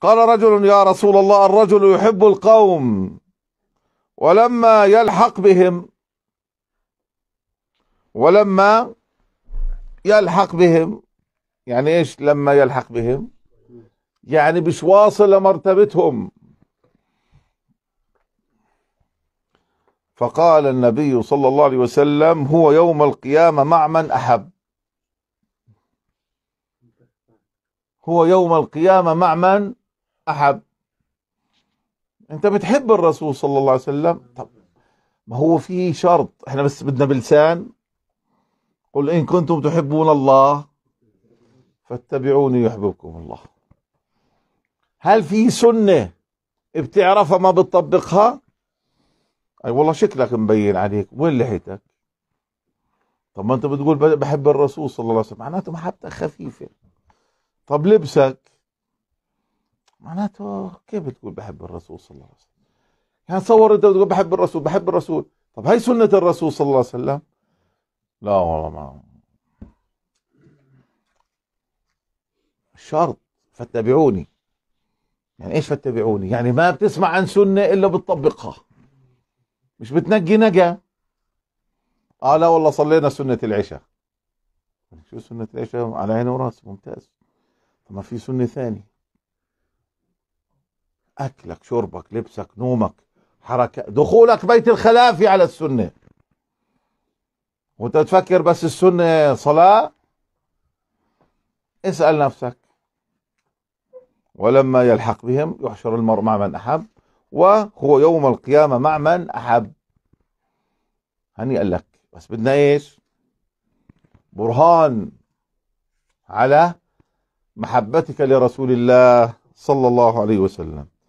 قال رجل يا رسول الله الرجل يحب القوم ولما يلحق بهم ولما يلحق بهم يعني ايش لما يلحق بهم يعني مش واصل لمرتبتهم فقال النبي صلى الله عليه وسلم هو يوم القيامة مع من أحب هو يوم القيامة مع من احب أنت بتحب الرسول صلى الله عليه وسلم طب ما هو في شرط احنا بس بدنا بلسان قل إن كنتم تحبون الله فاتبعوني يحببكم الله هل في سنة بتعرفها ما بتطبقها أي والله شكلك مبين عليك وين لحيتك طب ما أنت بتقول بحب الرسول صلى الله عليه وسلم معناته محبتك خفيفة طب لبسك معناته كيف بتقول بحب الرسول صلى الله عليه وسلم يعني تصور انت بتقول بحب الرسول بحب الرسول طب هاي سنة الرسول صلى الله عليه وسلم لا والله ما شرط فاتبعوني يعني ايش فاتبعوني يعني ما بتسمع عن سنة الا بتطبقها مش بتنقي نقا اه لا والله صلينا سنة العشاء شو سنة العشاء على عيني وراسي ممتاز طب ما في سنة ثانية أكلك شربك لبسك نومك حركة دخولك بيت الخلافي على السنة وانت تفكر بس السنة صلاة اسأل نفسك ولما يلحق بهم يحشر المرء مع من أحب وهو يوم القيامة مع من أحب هنيئا لك بس بدنا إيش برهان على محبتك لرسول الله صلى الله عليه وسلم